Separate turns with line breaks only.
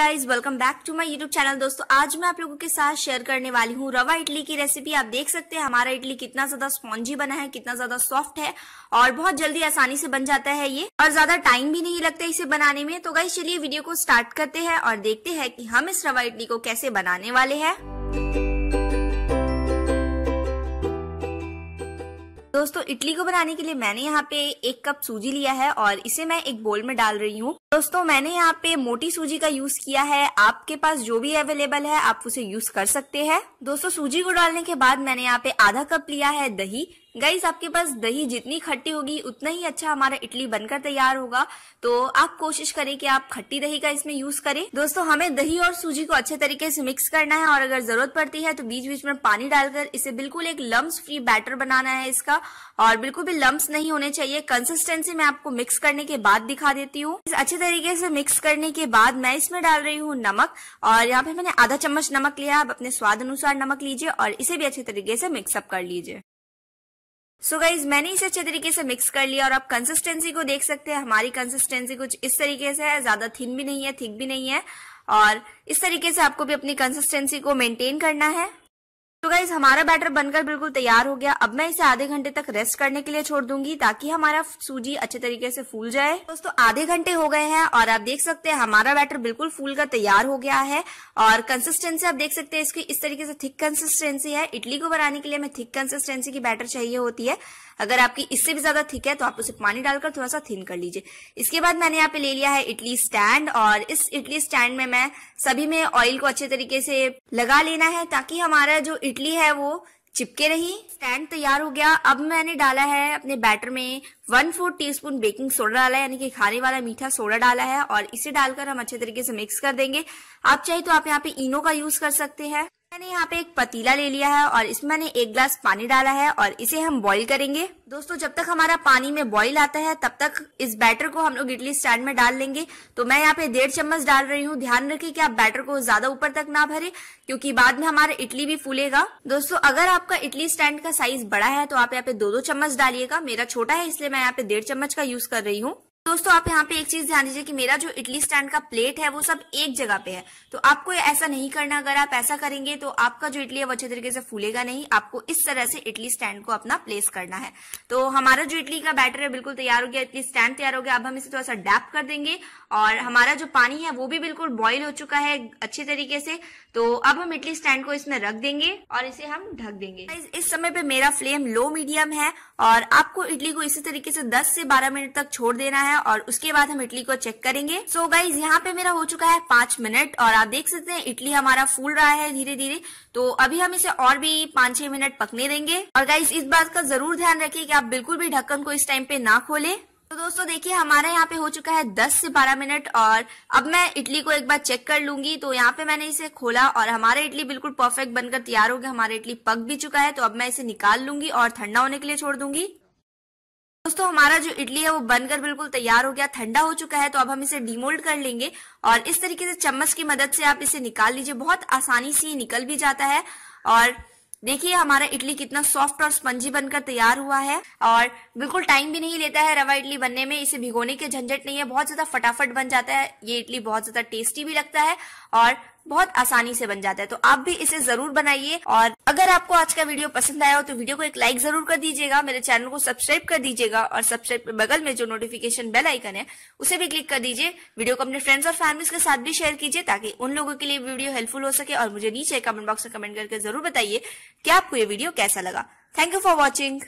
guys welcome back to my YouTube channel दोस्तों आज मैं आप लोगों के साथ शेयर करने वाली हूँ रवा इडली की रेसिपी आप देख सकते हैं हमारा इडली कितना ज्यादा स्पॉन्जी बना है कितना ज्यादा सॉफ्ट है और बहुत जल्दी आसानी से बन जाता है ये और ज्यादा टाइम भी नहीं लगता इसे बनाने में तो गाइस चलिए वीडियो को स्टार्ट करते हैं और देखते हैं कि हम इस रवा इडली को कैसे बनाने वाले है दोस्तों इडली को बनाने के लिए मैंने यहाँ पे एक कप सूजी लिया है और इसे मैं एक बोल में डाल रही हूँ दोस्तों मैंने यहाँ पे मोटी सूजी का यूज किया है आपके पास जो भी अवेलेबल है आप उसे यूज कर सकते हैं दोस्तों सूजी को डालने के बाद मैंने यहाँ पे आधा कप लिया है दही गाइस आपके पास दही जितनी खट्टी होगी उतना ही अच्छा हमारा इडली बनकर तैयार होगा तो आप कोशिश करें कि आप खट्टी दही का इसमें यूज करें दोस्तों हमें दही और सूजी को अच्छे तरीके से मिक्स करना है और अगर जरूरत पड़ती है तो बीच बीच में पानी डालकर इसे बिल्कुल एक लम्ब फ्री बैटर बनाना है इसका और बिल्कुल भी लम्ब नहीं होने चाहिए कंसिस्टेंसी मैं आपको मिक्स करने के बाद दिखा देती हूँ अच्छे तरीके से मिक्स करने के बाद मैं इसमें डाल रही हूँ नमक और यहाँ पे मैंने आधा चम्मच नमक लिया आप अपने स्वाद अनुसार नमक लीजिए और इसे भी अच्छे तरीके से मिक्सअप कर लीजिए सो so गाइज मैंने इसे अच्छे तरीके से मिक्स कर लिया और आप कंसिस्टेंसी को देख सकते हैं हमारी कंसिस्टेंसी कुछ इस तरीके से है ज्यादा थिन भी नहीं है थिक भी नहीं है और इस तरीके से आपको भी अपनी कंसिस्टेंसी को मेंटेन करना है गाइज हमारा बैटर बनकर बिल्कुल तैयार हो गया अब मैं इसे आधे घंटे तक रेस्ट करने के लिए छोड़ दूंगी ताकि हमारा सूजी अच्छे तरीके से फूल जाए दोस्तों आधे घंटे हो गए हैं और आप देख सकते हैं हमारा बैटर बिल्कुल फूल कर तैयार हो गया है और कंसिस्टेंसी आप देख सकते हैं इसकी इस तरीके से थिक कंसिस्टेंसी है इडली को बनाने के लिए हमें थिक कंसिस्टेंसी की बैटर चाहिए होती है अगर आपकी इससे भी ज्यादा थिक है तो आप उसे पानी डालकर थोड़ा सा थिन कर लीजिए इसके बाद मैंने यहाँ पे ले लिया है इडली स्टैंड और इस इडली स्टैंड में मैं सभी में ऑयल को अच्छे तरीके से लगा लेना है ताकि हमारा जो इडली इडली है वो चिपके नहीं स्टैंड तैयार हो गया अब मैंने डाला है अपने बैटर में one fourth teaspoon baking soda डाला है यानी कि खाने वाला मीठा सोडा डाला है और इसे डालकर हम अच्छे तरीके से मिक्स कर देंगे आप चाहे तो आप यहाँ पे इनो का यूज कर सकते हैं मैंने यहाँ पे एक पतीला ले लिया है और इसमें मैंने एक ग्लास पानी डाला है और इसे हम बॉईल करेंगे दोस्तों जब तक हमारा पानी में बॉईल आता है तब तक इस बैटर को हम लोग इडली स्टैंड में डाल लेंगे तो मैं यहाँ पे डेढ़ चम्मच डाल रही हूँ ध्यान रखे कि आप बैटर को ज्यादा ऊपर तक ना भरे क्योंकि बाद में हमारा इडली भी फूलेगा दोस्तों अगर आपका इडली स्टैंड का साइज बड़ा है तो आप यहाँ पे दो दो चम्मच डालिएगा मेरा छोटा है इसलिए मैं यहाँ पे डेढ़ चम्मच का यूज कर रही हूँ दोस्तों आप यहाँ पे एक चीज ध्यान दीजिए कि मेरा जो इडली स्टैंड का प्लेट है वो सब एक जगह पे है तो आपको ऐसा नहीं करना अगर आप ऐसा करेंगे तो आपका जो इडली है वो अच्छे तरीके से फूलेगा नहीं आपको इस तरह से इडली स्टैंड को अपना प्लेस करना है तो हमारा जो इडली का बैटर है बिल्कुल तैयार हो गया इडली स्टैंड तैयार हो गया अब हम इसे थोड़ा सा डैप कर देंगे और हमारा जो पानी है वो भी बिल्कुल बॉइल हो चुका है अच्छे तरीके से तो अब हम इडली स्टैंड को इसमें रख देंगे और इसे हम ढक देंगे इस समय पे मेरा फ्लेम लो मीडियम है और आपको इडली को इसी तरीके से दस से बारह मिनट तक छोड़ देना है और उसके बाद हम इडली को चेक करेंगे सो गाइज यहाँ पे मेरा हो चुका है पांच मिनट और आप देख सकते हैं इडली हमारा फूल रहा है धीरे धीरे तो अभी हम इसे और भी पांच छह मिनट पकने देंगे और गाइज इस बात का जरूर ध्यान रखिये की आप बिल्कुल भी ढक्कन को इस टाइम पे ना खोले तो दोस्तों देखिए हमारा यहाँ पे हो चुका है 10 से 12 मिनट और अब मैं इडली को एक बार चेक कर लूंगी तो यहाँ पे मैंने इसे खोला और हमारा इडली बिल्कुल परफेक्ट बनकर तैयार हो गया हमारा इडली पक भी चुका है तो अब मैं इसे निकाल लूंगी और ठंडा होने के लिए छोड़ दूंगी दोस्तों हमारा जो इडली है वो बनकर बिल्कुल तैयार हो गया ठंडा हो चुका है तो अब हम इसे डीमोल्ड कर लेंगे और इस तरीके से चम्मच की मदद से आप इसे निकाल लीजिए बहुत आसानी से ये निकल भी जाता है और देखिए हमारा इडली कितना सॉफ्ट और स्पंजी बनकर तैयार हुआ है और बिल्कुल टाइम भी नहीं लेता है रवा इडली बनने में इसे भिगोने के झंझट नहीं है बहुत ज्यादा फटाफट बन जाता है ये इडली बहुत ज्यादा टेस्टी भी लगता है और बहुत आसानी से बन जाता है तो आप भी इसे जरूर बनाइए और अगर आपको आज का वीडियो पसंद आया हो तो वीडियो को एक लाइक जरूर कर दीजिएगा मेरे चैनल को सब्सक्राइब कर दीजिएगा और सब्सक्राइब के बगल में जो नोटिफिकेशन बेल आइकन है उसे भी क्लिक कर दीजिए वीडियो को अपने फ्रेंड्स और फैमिलीज के साथ भी शेयर कीजिए ताकि उन लोगों के लिए वीडियो हेल्पफुल हो सके और मुझे नीचे कमेंट बॉक्स में कमेंट करके जरूर बताइए कि आपको ये वीडियो कैसा लगा थैंक यू फॉर वॉचिंग